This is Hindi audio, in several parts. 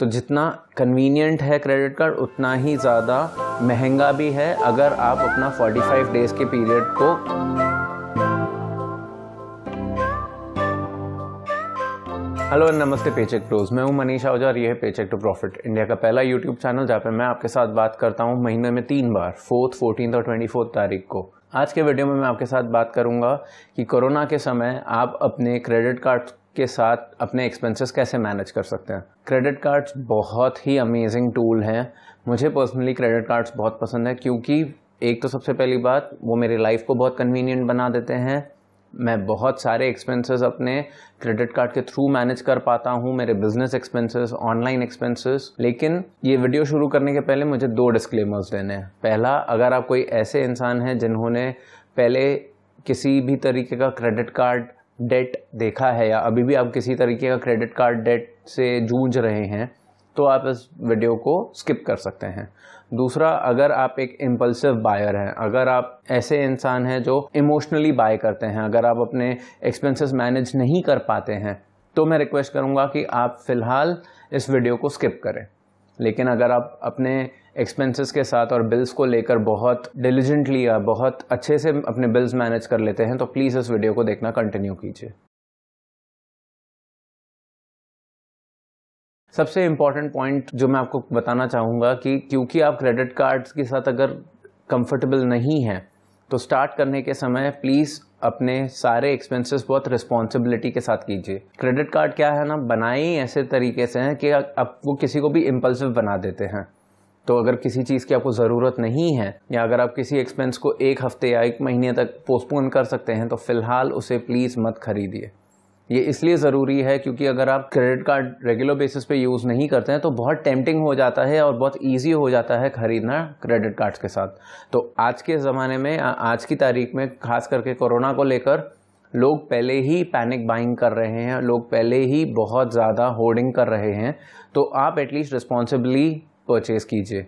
तो जितना कन्वीनियंट है क्रेडिट कार्ड उतना ही ज़्यादा महंगा भी है अगर आप अपना 45 डेज़ के पीरियड को हेलो नमस्ते पेचेक प्रोज मैं हूं मनीष ओझा और यह है पेचेक टू प्रॉफिट इंडिया का पहला यूट्यूब चैनल जहाँ पे मैं आपके साथ बात करता हूं महीने में तीन बार फोर्थ फोर्टीन और ट्वेंटी तारीख को आज के वीडियो में मैं आपके साथ बात करूंगा कि कोरोना के समय आप अपने क्रेडिट कार्ड के साथ अपने एक्सपेंसेस कैसे मैनेज कर सकते हैं क्रेडिट कार्ड्स बहुत ही अमेजिंग टूल हैं मुझे पर्सनली क्रेडिट कार्ड्स बहुत पसंद है क्योंकि एक तो सबसे पहली बात वो मेरी लाइफ को बहुत कन्वीनियंट बना देते हैं मैं बहुत सारे एक्सपेंसेस अपने क्रेडिट कार्ड के थ्रू मैनेज कर पाता हूँ मेरे बिजनेस एक्सपेंसेस ऑनलाइन एक्सपेंसेस लेकिन ये वीडियो शुरू करने के पहले मुझे दो डिस्क्लेमर्स देने हैं पहला अगर आप कोई ऐसे इंसान हैं जिन्होंने पहले किसी भी तरीके का क्रेडिट कार्ड डेट देखा है या अभी भी आप किसी तरीके का क्रेडिट कार्ड डेट से जूझ रहे हैं तो आप इस वीडियो को स्किप कर सकते हैं दूसरा अगर आप एक इम्पल्सिव बायर हैं अगर आप ऐसे इंसान हैं जो इमोशनली बाय करते हैं अगर आप अपने एक्सपेंसेस मैनेज नहीं कर पाते हैं तो मैं रिक्वेस्ट करूँगा कि आप फ़िलहाल इस वीडियो को स्किप करें लेकिन अगर आप अपने एक्सपेंसेस के साथ और बिल्स को लेकर बहुत डिलीजेंटली या बहुत अच्छे से अपने बिल्स मैनेज कर लेते हैं तो प्लीज़ इस वीडियो को देखना कंटिन्यू कीजिए सबसे इम्पॉर्टेंट पॉइंट जो मैं आपको बताना चाहूँगा कि क्योंकि आप क्रेडिट कार्ड्स के साथ अगर कंफर्टेबल नहीं हैं तो स्टार्ट करने के समय प्लीज़ अपने सारे एक्सपेंसेस बहुत रिस्पॉन्सिबिलिटी के साथ कीजिए क्रेडिट कार्ड क्या है ना बनाए ही ऐसे तरीके से हैं कि अब वो किसी को भी इम्पल्सिव बना देते हैं तो अगर किसी चीज़ की आपको ज़रूरत नहीं है या अगर आप किसी एक्सपेंस को एक हफ्ते या एक महीने तक पोस्टपोन कर सकते हैं तो फ़िलहाल उसे प्लीज़ मत खरीदिए ये इसलिए ज़रूरी है क्योंकि अगर आप क्रेडिट कार्ड रेगुलर बेसिस पे यूज़ नहीं करते हैं तो बहुत टेम्पटिंग हो जाता है और बहुत इजी हो जाता है ख़रीदना क्रेडिट कार्ड्स के साथ तो आज के ज़माने में आज की तारीख में खास करके कोरोना को लेकर लोग पहले ही पैनिक बाइंग कर रहे हैं लोग पहले ही बहुत ज़्यादा होर्डिंग कर रहे हैं तो आप एटलीस्ट रिस्पॉन्सिबली परचेज कीजिए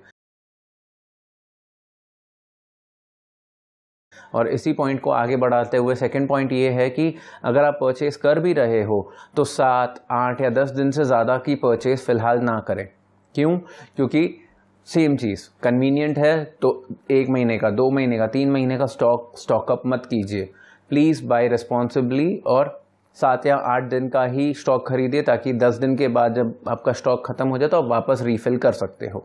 और इसी पॉइंट को आगे बढ़ाते हुए सेकंड पॉइंट ये है कि अगर आप परचेस कर भी रहे हो तो सात आठ या दस दिन से ज़्यादा की परचेस फ़िलहाल ना करें क्यों क्योंकि सेम चीज़ कन्वीनियंट है तो एक महीने का दो महीने का तीन महीने का स्टॉक स्टॉकअप मत कीजिए प्लीज़ बाय रिस्पॉन्सिबली और सात या आठ दिन का ही स्टॉक खरीदिए ताकि दस दिन के बाद जब आपका स्टॉक ख़त्म हो जाए तो आप वापस रीफिल कर सकते हो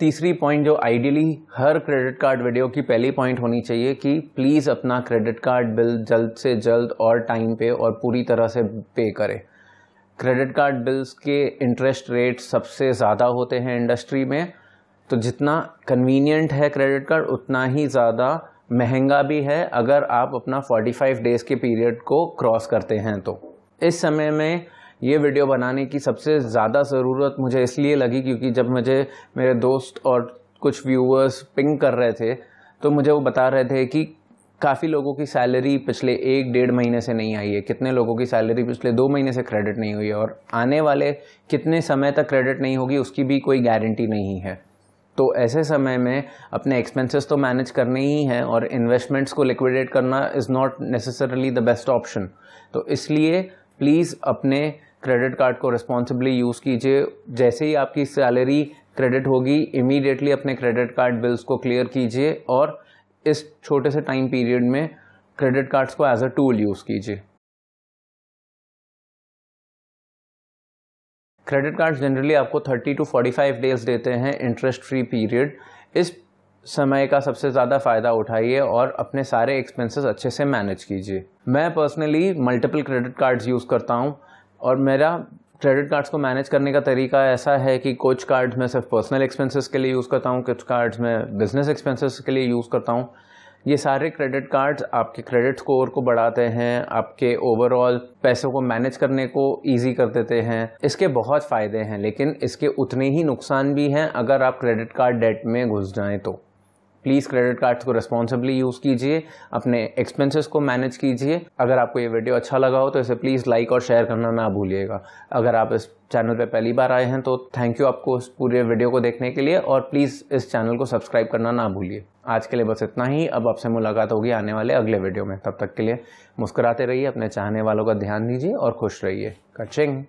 तीसरी पॉइंट जो आइडियली हर क्रेडिट कार्ड वीडियो की पहली पॉइंट होनी चाहिए कि प्लीज़ अपना क्रेडिट कार्ड बिल जल्द से जल्द और टाइम पे और पूरी तरह से पे करें क्रेडिट कार्ड बिल्स के इंटरेस्ट रेट सबसे ज़्यादा होते हैं इंडस्ट्री में तो जितना कन्वीनियंट है क्रेडिट कार्ड उतना ही ज़्यादा महंगा भी है अगर आप अपना 45 डेज़ के पीरियड को क्रॉस करते हैं तो इस समय में ये वीडियो बनाने की सबसे ज़्यादा ज़रूरत मुझे इसलिए लगी क्योंकि जब मुझे मेरे दोस्त और कुछ व्यूअर्स पिंग कर रहे थे तो मुझे वो बता रहे थे कि काफ़ी लोगों की सैलरी पिछले एक डेढ़ महीने से नहीं आई है कितने लोगों की सैलरी पिछले दो महीने से क्रेडिट नहीं हुई है और आने वाले कितने समय तक क्रेडिट नहीं होगी उसकी भी कोई गारंटी नहीं है तो ऐसे समय में अपने एक्सपेंसेस तो मैनेज करने ही हैं और इन्वेस्टमेंट्स को लिक्विडेट करना is not necessarily the best option तो इसलिए प्लीज़ अपने क्रेडिट कार्ड को रिस्पॉन्सिबली यूज़ कीजिए जैसे ही आपकी सैलरी क्रेडिट होगी इमीडिएटली अपने क्रेडिट कार्ड बिल्स को क्लियर कीजिए और इस छोटे से टाइम पीरियड में क्रेडिट कार्ड्स को एज अ टूल यूज़ कीजिए क्रेडिट कार्ड जनरली आपको 30 टू 45 डेज देते हैं इंटरेस्ट फ्री पीरियड इस समय का सबसे ज़्यादा फ़ायदा उठाइए और अपने सारे एक्सपेंसेस अच्छे से मैनेज कीजिए मैं personally multiple credit cards use करता हूँ और मेरा क्रेडिट कार्ड्स को मैनेज करने का तरीका ऐसा है कि कुछ कार्ड्स मैं सिर्फ पर्सनल एक्सपेंसेस के लिए यूज़ करता हूँ कुछ कार्ड्स मैं बिजनेस एक्सपेंसेस के लिए यूज़ करता हूँ ये सारे क्रेडिट कार्ड्स आपके क्रेडिट स्कोर को बढ़ाते हैं आपके ओवरऑल पैसों को मैनेज करने को ईजी कर देते हैं इसके बहुत फ़ायदे हैं लेकिन इसके उतने ही नुकसान भी हैं अगर आप क्रेडिट कार्ड डेट में घुस जाएँ तो प्लीज़ क्रेडिट कार्ड्स को रिस्पॉन्सिबली यूज़ कीजिए अपने एक्सपेंसेस को मैनेज कीजिए अगर आपको ये वीडियो अच्छा लगा हो तो इसे प्लीज़ लाइक और शेयर करना ना भूलिएगा अगर आप इस चैनल पे पहली बार आए हैं तो थैंक यू आपको इस पूरे वीडियो को देखने के लिए और प्लीज़ इस चैनल को सब्सक्राइब करना ना भूलिए आज के लिए बस इतना ही अब आपसे मुलाकात होगी आने वाले अगले वीडियो में तब तक के लिए मुस्कुराते रहिए अपने चाहने वालों का ध्यान दीजिए और खुश रहिए कचिंग